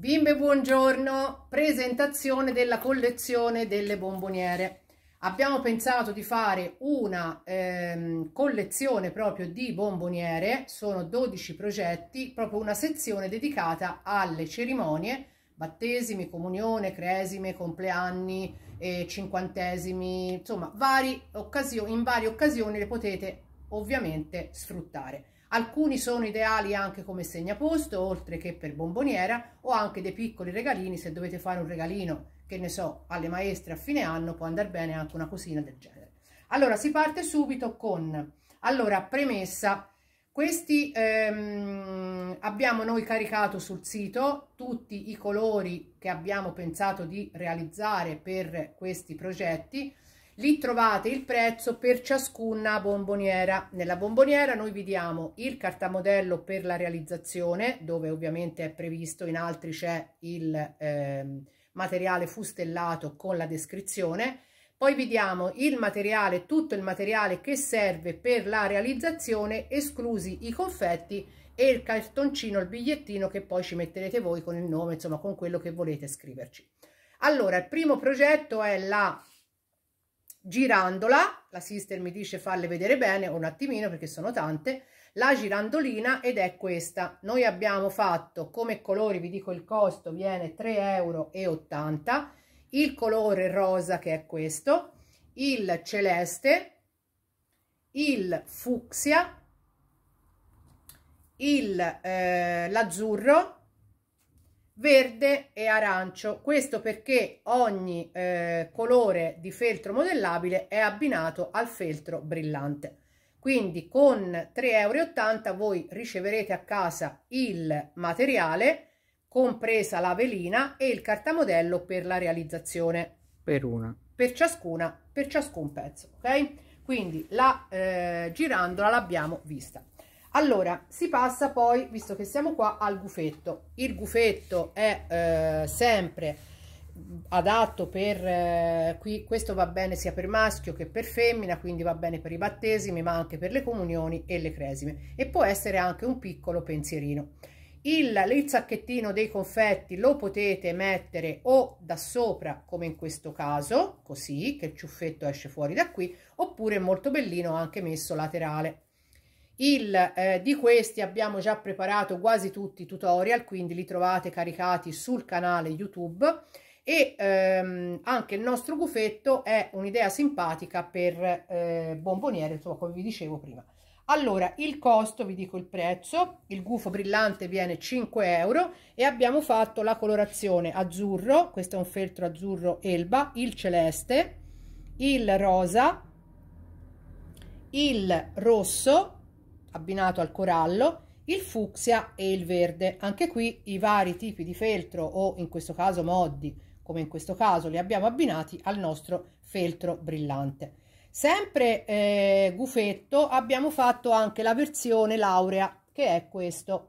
Bimbe buongiorno, presentazione della collezione delle bomboniere. Abbiamo pensato di fare una ehm, collezione proprio di bomboniere, sono 12 progetti, proprio una sezione dedicata alle cerimonie, battesimi, comunione, cresime, compleanni, eh, cinquantesimi, insomma vari in varie occasioni le potete ovviamente sfruttare. Alcuni sono ideali anche come segnaposto, oltre che per bomboniera, o anche dei piccoli regalini, se dovete fare un regalino, che ne so, alle maestre a fine anno, può andare bene anche una cosina del genere. Allora, si parte subito con, allora, premessa, questi ehm, abbiamo noi caricato sul sito tutti i colori che abbiamo pensato di realizzare per questi progetti, lì trovate il prezzo per ciascuna bomboniera nella bomboniera noi vi diamo il cartamodello per la realizzazione dove ovviamente è previsto in altri c'è il eh, materiale fustellato con la descrizione poi vi diamo il materiale tutto il materiale che serve per la realizzazione esclusi i confetti e il cartoncino il bigliettino che poi ci metterete voi con il nome insomma con quello che volete scriverci allora il primo progetto è la girandola, la sister mi dice farle vedere bene un attimino perché sono tante, la girandolina ed è questa. Noi abbiamo fatto come colori, vi dico il costo, viene 3,80 euro, il colore rosa che è questo, il celeste, il fucsia, il, eh, verde e arancio questo perché ogni eh, colore di feltro modellabile è abbinato al feltro brillante quindi con 3,80 euro voi riceverete a casa il materiale compresa la velina e il cartamodello per la realizzazione per una per ciascuna per ciascun pezzo ok quindi la eh, girandola l'abbiamo vista allora si passa poi visto che siamo qua al gufetto il gufetto è eh, sempre adatto per eh, qui questo va bene sia per maschio che per femmina quindi va bene per i battesimi ma anche per le comunioni e le cresime e può essere anche un piccolo pensierino il, il sacchettino dei confetti lo potete mettere o da sopra come in questo caso così che il ciuffetto esce fuori da qui oppure molto bellino anche messo laterale il, eh, di questi abbiamo già preparato quasi tutti i tutorial, quindi li trovate caricati sul canale YouTube e ehm, anche il nostro gufetto è un'idea simpatica per eh, bomboniere, insomma, come vi dicevo prima. Allora, il costo, vi dico il prezzo, il gufo brillante viene 5 euro e abbiamo fatto la colorazione azzurro, questo è un feltro azzurro elba, il celeste, il rosa, il rosso abbinato al corallo, il fucsia e il verde. Anche qui i vari tipi di feltro o in questo caso moddi, come in questo caso li abbiamo abbinati al nostro feltro brillante. Sempre eh, gufetto abbiamo fatto anche la versione laurea che è questo.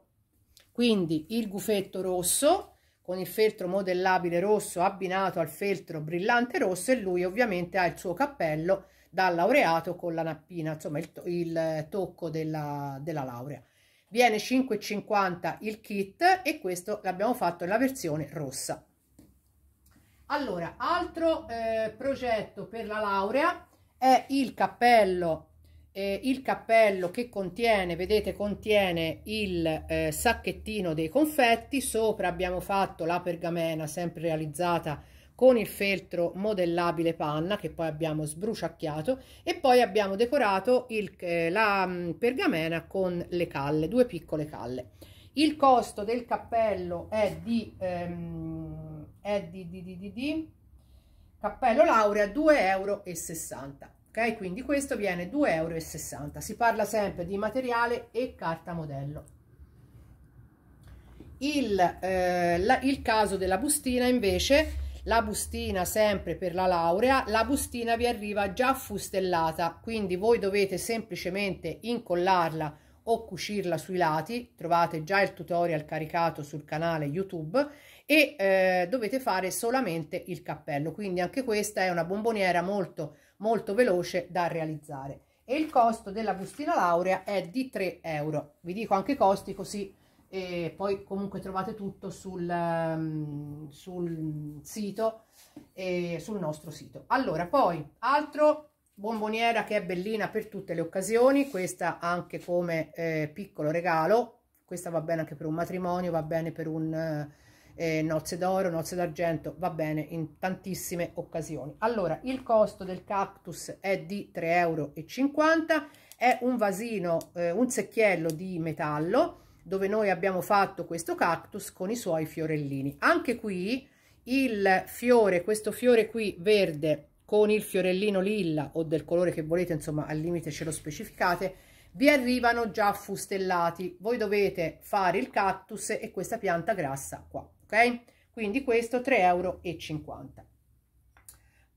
Quindi il gufetto rosso con il feltro modellabile rosso abbinato al feltro brillante rosso e lui ovviamente ha il suo cappello dal laureato con la nappina, insomma il, to il tocco della, della laurea. Viene 5,50 il kit e questo l'abbiamo fatto nella versione rossa. Allora, altro eh, progetto per la laurea è il cappello, eh, il cappello che contiene, vedete, contiene il eh, sacchettino dei confetti, sopra abbiamo fatto la pergamena sempre realizzata con il feltro modellabile panna che poi abbiamo sbruciacchiato e poi abbiamo decorato il, eh, la mm, pergamena con le calle, due piccole calle. Il costo del cappello è di, ehm, è di, di, di, di, di cappello laurea 2,60 euro. Ok, quindi questo viene 2,60 euro. Si parla sempre di materiale e carta modello. Il, eh, la, il caso della bustina invece la bustina sempre per la laurea, la bustina vi arriva già fustellata, quindi voi dovete semplicemente incollarla o cucirla sui lati, trovate già il tutorial caricato sul canale YouTube e eh, dovete fare solamente il cappello, quindi anche questa è una bomboniera molto molto veloce da realizzare. E il costo della bustina laurea è di 3 euro, vi dico anche i costi così e poi comunque trovate tutto sul, ehm, sul sito e sul nostro sito allora poi altro bomboniera che è bellina per tutte le occasioni questa anche come eh, piccolo regalo questa va bene anche per un matrimonio va bene per un eh, eh nozze d'oro nozze d'argento va bene in tantissime occasioni allora il costo del cactus è di 3,50 euro è un vasino eh, un secchiello di metallo dove noi abbiamo fatto questo cactus con i suoi fiorellini. Anche qui il fiore, questo fiore qui verde con il fiorellino lilla o del colore che volete, insomma al limite ce lo specificate, vi arrivano già fustellati. Voi dovete fare il cactus e questa pianta grassa qua, ok? Quindi questo 3,50 euro.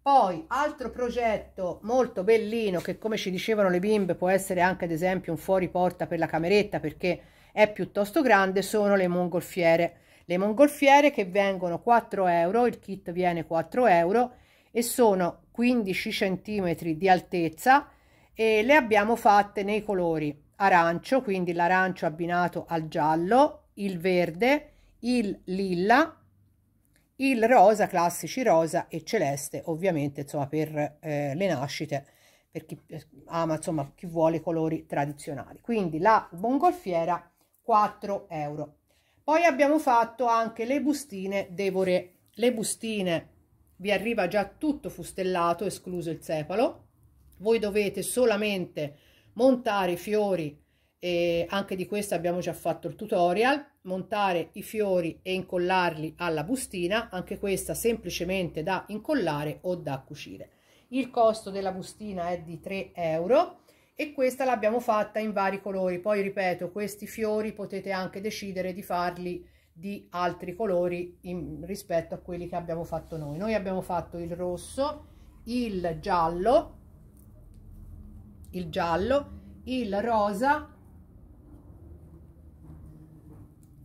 Poi, altro progetto molto bellino che come ci dicevano le bimbe può essere anche ad esempio un fuori porta per la cameretta perché è piuttosto grande sono le mongolfiere. Le mongolfiere che vengono 4 euro, il kit viene 4 euro e sono 15 centimetri di altezza e le abbiamo fatte nei colori arancio, quindi l'arancio abbinato al giallo, il verde, il lilla, il rosa, classici rosa e celeste, ovviamente insomma per eh, le nascite, per chi eh, ama insomma chi vuole i colori tradizionali. Quindi la mongolfiera 4 euro. Poi abbiamo fatto anche le bustine Devore. Le bustine vi arriva già tutto fustellato, escluso il sepalo Voi dovete solamente montare i fiori, e anche di questo abbiamo già fatto il tutorial, montare i fiori e incollarli alla bustina, anche questa semplicemente da incollare o da cucire. Il costo della bustina è di 3 euro e questa l'abbiamo fatta in vari colori poi ripeto questi fiori potete anche decidere di farli di altri colori in, rispetto a quelli che abbiamo fatto noi noi abbiamo fatto il rosso il giallo il giallo il rosa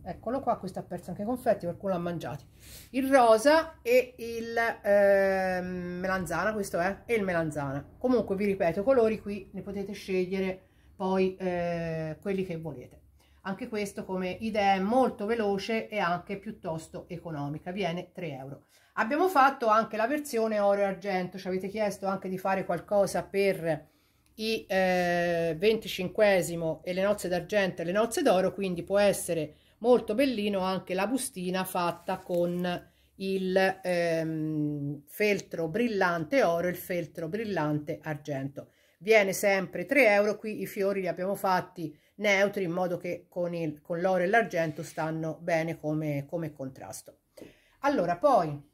eccolo qua questo ha perso anche i confetti qualcuno l'ha mangiato il rosa e il eh, melanzana questo è e il melanzana comunque vi ripeto colori qui ne potete scegliere poi eh, quelli che volete anche questo come idea è molto veloce e anche piuttosto economica viene 3 euro abbiamo fatto anche la versione oro e argento ci avete chiesto anche di fare qualcosa per i eh, 25 e le nozze d'argento e le nozze d'oro quindi può essere molto bellino anche la bustina fatta con il ehm, feltro brillante oro e il feltro brillante argento viene sempre 3 euro qui i fiori li abbiamo fatti neutri in modo che con l'oro e l'argento stanno bene come, come contrasto allora poi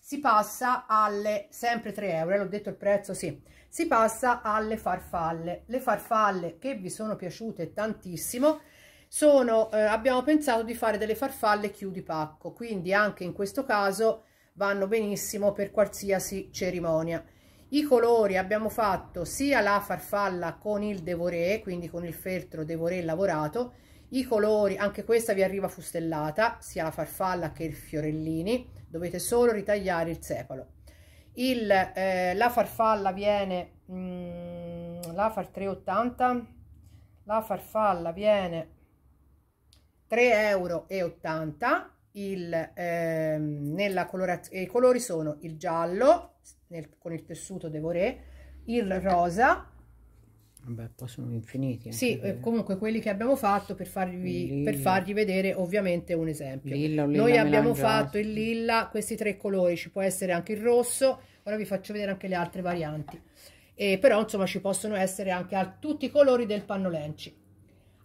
si passa alle sempre 3 euro eh, l'ho detto il prezzo sì si passa alle farfalle le farfalle che vi sono piaciute tantissimo sono, eh, abbiamo pensato di fare delle farfalle chiudi pacco, quindi anche in questo caso vanno benissimo per qualsiasi cerimonia. I colori abbiamo fatto sia la farfalla con il devoré, quindi con il feltro devoré lavorato, i colori, anche questa vi arriva fustellata, sia la farfalla che il fiorellini, dovete solo ritagliare il sepalo. Il, eh, la farfalla viene, mh, mm, la far 380, la farfalla viene 3,80 euro il, ehm, nella colorazione, i colori sono il giallo nel, con il tessuto Devoré, il rosa. Vabbè, poi sono infiniti. Sì, eh, comunque quelli che abbiamo fatto per farvi, per fargli vedere ovviamente un esempio. Lilla, lilla, Noi abbiamo fatto il lilla, questi tre colori, ci può essere anche il rosso, ora vi faccio vedere anche le altre varianti. e però insomma ci possono essere anche tutti i colori del panno lenci.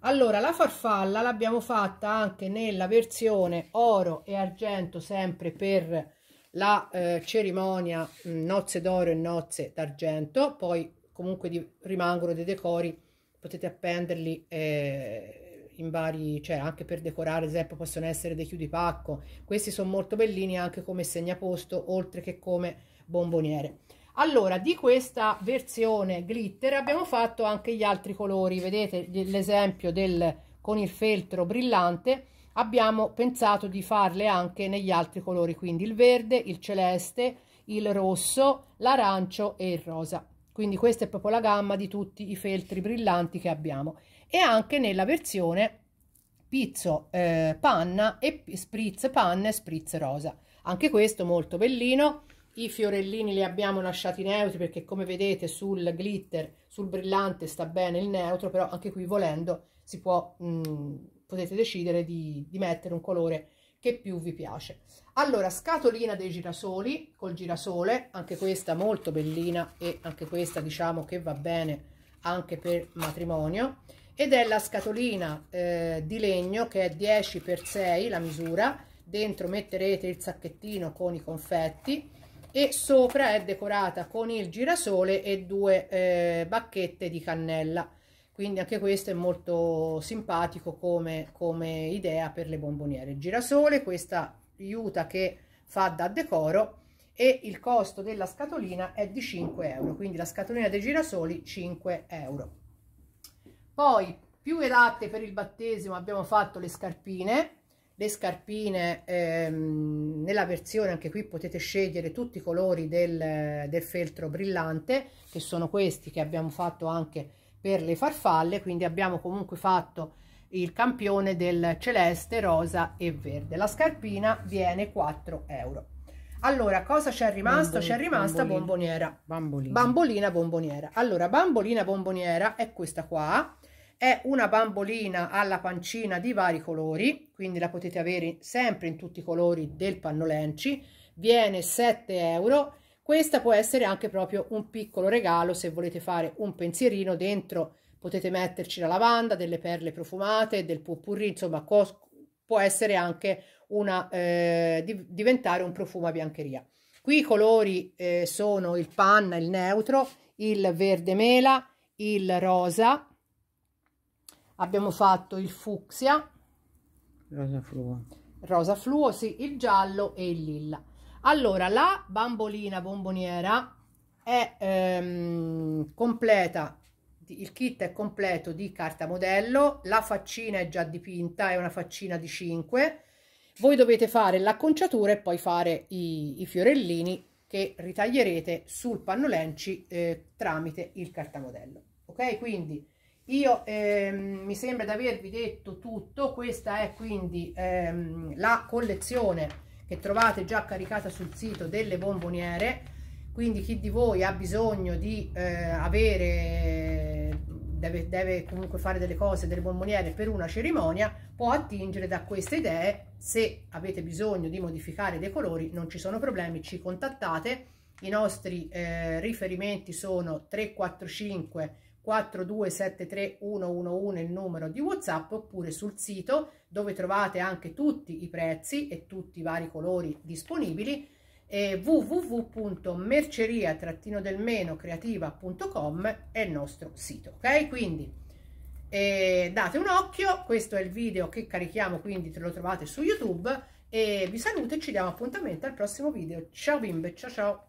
Allora, la farfalla l'abbiamo fatta anche nella versione oro e argento, sempre per la eh, cerimonia mh, mm, nozze d'oro e nozze d'argento. Poi comunque di, rimangono dei decori, potete appenderli eh, in vari, cioè anche per decorare, ad esempio possono essere dei pacco. Questi sono molto bellini anche come segnaposto, oltre che come bomboniere allora di questa versione glitter abbiamo fatto anche gli altri colori vedete l'esempio del con il feltro brillante abbiamo pensato di farle anche negli altri colori quindi il verde il celeste il rosso l'arancio e il rosa quindi questa è proprio la gamma di tutti i feltri brillanti che abbiamo e anche nella versione pizzo eh, panna e spritz panna e spritz rosa anche questo molto bellino i fiorellini li abbiamo lasciati neutri perché come vedete sul glitter, sul brillante sta bene il neutro, però anche qui volendo si può, mh, mm, potete decidere di, di mettere un colore che più vi piace. Allora, scatolina dei girasoli col girasole, anche questa molto bellina e anche questa diciamo che va bene anche per matrimonio ed è la scatolina eh, di legno che è 10 x 6 la misura dentro metterete il sacchettino con i confetti e sopra è decorata con il girasole e due eh, bacchette di cannella quindi anche questo è molto simpatico come, come idea per le bomboniere il girasole questa aiuta che fa da decoro e il costo della scatolina è di 5 euro quindi la scatolina dei girasoli 5 euro poi più adatte per il battesimo abbiamo fatto le scarpine le scarpine ehm, nella versione anche qui potete scegliere tutti i colori del, del, feltro brillante che sono questi che abbiamo fatto anche per le farfalle quindi abbiamo comunque fatto il campione del celeste rosa e verde la scarpina viene 4 euro allora cosa c'è rimasto c'è rimasta bambolina, bomboniera bambolina. bambolina bomboniera allora bambolina bomboniera è questa qua è una bambolina alla pancina di vari colori, quindi la potete avere sempre in tutti i colori del pannolenci, viene 7 euro. Questa può essere anche proprio un piccolo regalo se volete fare un pensierino dentro, potete metterci la lavanda, delle perle profumate, del purpurri, insomma può essere anche una, eh, diventare un profumo a biancheria. Qui i colori eh, sono il panna, il neutro, il verde mela, il rosa, abbiamo fatto il fucsia rosa fluo rosa fluo sì il giallo e il lilla allora la bambolina bomboniera è ehm, completa il kit è completo di carta modello la faccina è già dipinta è una faccina di 5 voi dovete fare l'acconciatura e poi fare i, i, fiorellini che ritaglierete sul panno lenci eh, tramite il cartamodello ok quindi io ehm, mi sembra di avervi detto tutto questa è quindi ehm, la collezione che trovate già caricata sul sito delle bomboniere quindi chi di voi ha bisogno di eh, avere deve, deve, comunque fare delle cose delle bomboniere per una cerimonia può attingere da queste idee se avete bisogno di modificare dei colori non ci sono problemi ci contattate i nostri eh, riferimenti sono 345 4273111 il numero di whatsapp oppure sul sito dove trovate anche tutti i prezzi e tutti i vari colori disponibili eh, www.merceria-creativa.com è il nostro sito ok quindi eh, date un occhio questo è il video che carichiamo quindi te lo trovate su youtube e vi saluto e ci diamo appuntamento al prossimo video ciao bimbe ciao ciao